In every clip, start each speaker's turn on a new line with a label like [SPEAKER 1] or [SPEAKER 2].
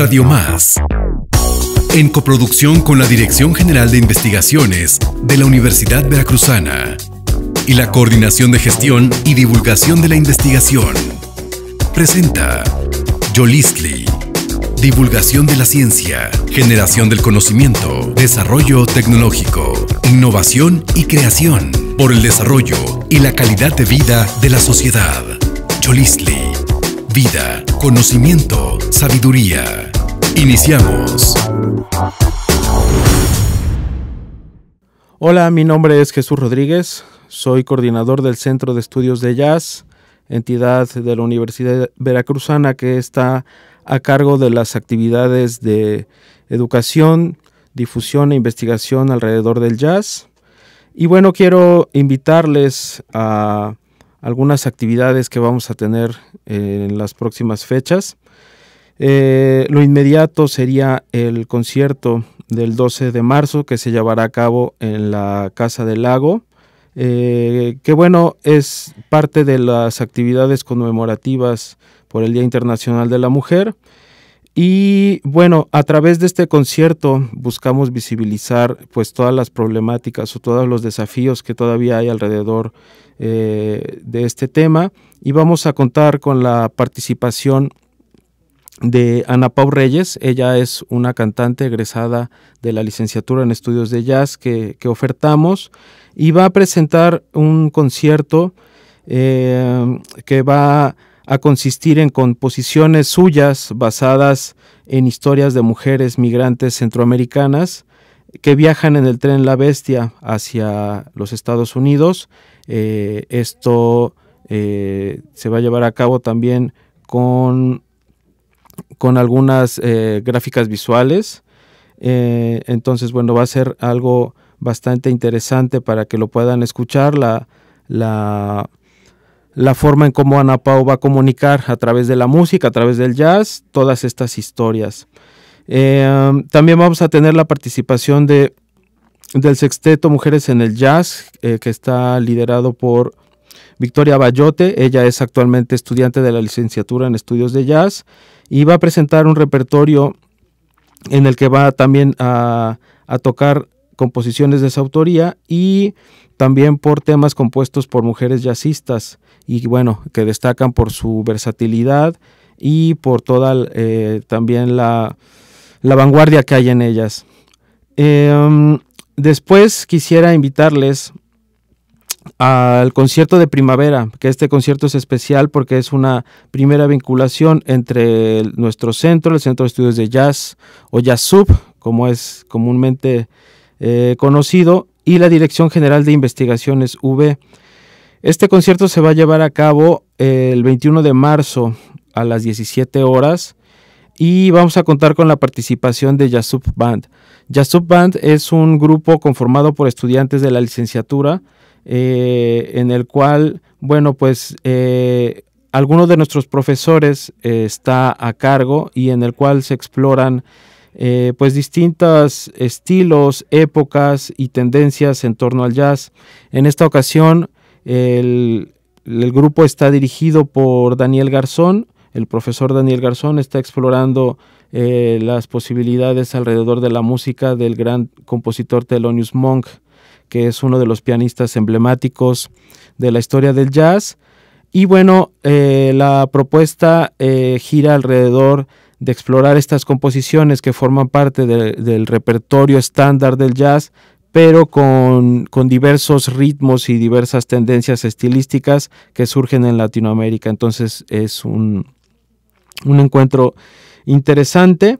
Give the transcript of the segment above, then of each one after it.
[SPEAKER 1] Radio Más. En coproducción con la Dirección General de Investigaciones de la Universidad Veracruzana y la Coordinación de Gestión y Divulgación de la Investigación. Presenta Yolistli. Divulgación de la ciencia, generación del conocimiento, desarrollo tecnológico, innovación y creación por el desarrollo y la calidad de vida de la sociedad. Yolistli vida, conocimiento,
[SPEAKER 2] sabiduría. Iniciamos. Hola, mi nombre es Jesús Rodríguez, soy coordinador del Centro de Estudios de Jazz, entidad de la Universidad Veracruzana que está a cargo de las actividades de educación, difusión e investigación alrededor del jazz. Y bueno, quiero invitarles a algunas actividades que vamos a tener eh, en las próximas fechas. Eh, lo inmediato sería el concierto del 12 de marzo que se llevará a cabo en la Casa del Lago, eh, que bueno, es parte de las actividades conmemorativas por el Día Internacional de la Mujer. Y bueno, a través de este concierto buscamos visibilizar pues todas las problemáticas o todos los desafíos que todavía hay alrededor eh, de este tema y vamos a contar con la participación de Ana Pau Reyes. Ella es una cantante egresada de la licenciatura en estudios de jazz que, ofertamos y va a presentar un concierto eh, que va a a consistir en composiciones suyas basadas en historias de mujeres migrantes centroamericanas que viajan en el tren La Bestia hacia los Estados Unidos. Eh, esto eh, se va a llevar a cabo también con, con algunas eh, gráficas visuales. entonces, bueno, va a ser algo bastante interesante para que lo puedan escuchar. La, la la forma en cómo Ana Pau va a comunicar a través de la música, a través del jazz, todas estas historias. Eh, también vamos a tener la participación de, del sexteto Mujeres en el Jazz, eh, que está liderado por Victoria Bayote. Ella es actualmente estudiante de la licenciatura en estudios de jazz y va a presentar un repertorio en el que va también a, a tocar composiciones de esa autoría y también por temas compuestos por mujeres jazzistas y bueno, que destacan por su versatilidad y por toda eh, también la, vanguardia que hay en ellas. Em, después quisiera invitarles al concierto de primavera, que este concierto es especial porque es una primera vinculación entre nuestro centro, el Centro de Estudios de Jazz o Jazz Sub, como es comúnmente eh, conocido, y la Dirección General de Investigaciones V. Este concierto se va a llevar a cabo eh, el 21 de marzo a las 17 horas y vamos a contar con la participación de Yasub Band. Yasub Band es un grupo conformado por estudiantes de la licenciatura eh, en el cual, bueno, pues eh, algunos de nuestros profesores está a cargo y en el cual se exploran eh, pues distintos estilos, épocas y tendencias en torno al jazz. En esta ocasión el, grupo está dirigido por Daniel Garzón, el profesor Daniel Garzón está explorando eh, las posibilidades alrededor de la música del gran compositor Thelonious Monk, que es uno de los pianistas emblemáticos de la historia del jazz. Y bueno, eh, la propuesta gira alrededor de explorar estas composiciones que forman parte del repertorio estándar del jazz, pero con, diversos ritmos y diversas tendencias estilísticas que surgen en Latinoamérica. Entonces es un, un encuentro interesante.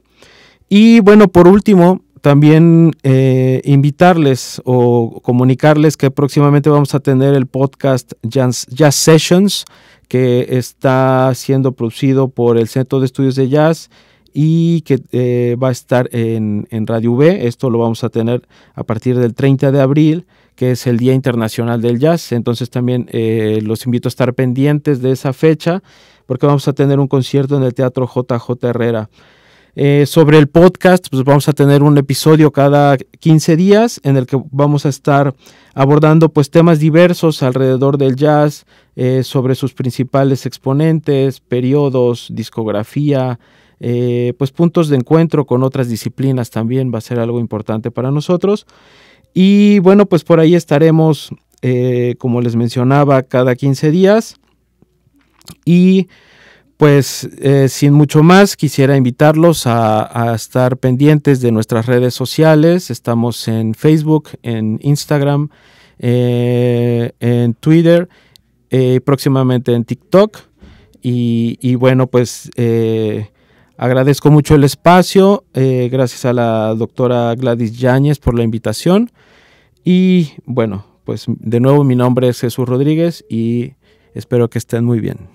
[SPEAKER 2] Y bueno, por último, también eh, invitarles o comunicarles que próximamente vamos a tener el podcast Jazz, Sessions, que está siendo producido por el Centro de Estudios de Jazz y que eh, va a estar en, Radio V. Esto lo vamos a tener a partir del 30 de abril, que es el Día Internacional del Jazz. Entonces también eh, los invito a estar pendientes de esa fecha, porque vamos a tener un concierto en el Teatro JJ Herrera. Eh, sobre el podcast, pues vamos a tener un episodio cada 15 días en el que vamos a estar abordando pues temas diversos alrededor del jazz, eh, sobre sus principales exponentes, periodos, discografía, eh, pues puntos de encuentro con otras disciplinas también va a ser algo importante para nosotros. Y bueno, pues por ahí estaremos, como les mencionaba, cada 15 días. Y pues eh, sin mucho más, quisiera invitarlos a, estar pendientes de nuestras redes sociales. Estamos en Facebook, en Instagram, eh, en Twitter, eh, próximamente en TikTok. Y, y bueno, pues agradezco mucho el espacio. gracias a la doctora Gladys Yáñez por la invitación. Y bueno, pues de nuevo mi nombre es Jesús Rodríguez y espero que estén muy bien.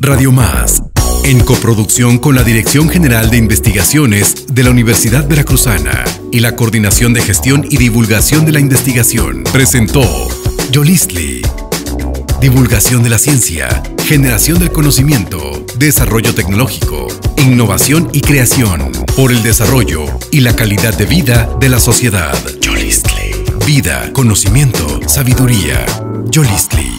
[SPEAKER 2] Radio
[SPEAKER 1] Más, en coproducción con la Dirección General de Investigaciones de la Universidad Veracruzana y la Coordinación de Gestión y Divulgación de la Investigación, presentó Yolistli. Divulgación de la ciencia, generación del conocimiento, desarrollo tecnológico, innovación y creación por el desarrollo y la calidad de vida de la sociedad. Yolistli. Vida, conocimiento, sabiduría. Yolistli.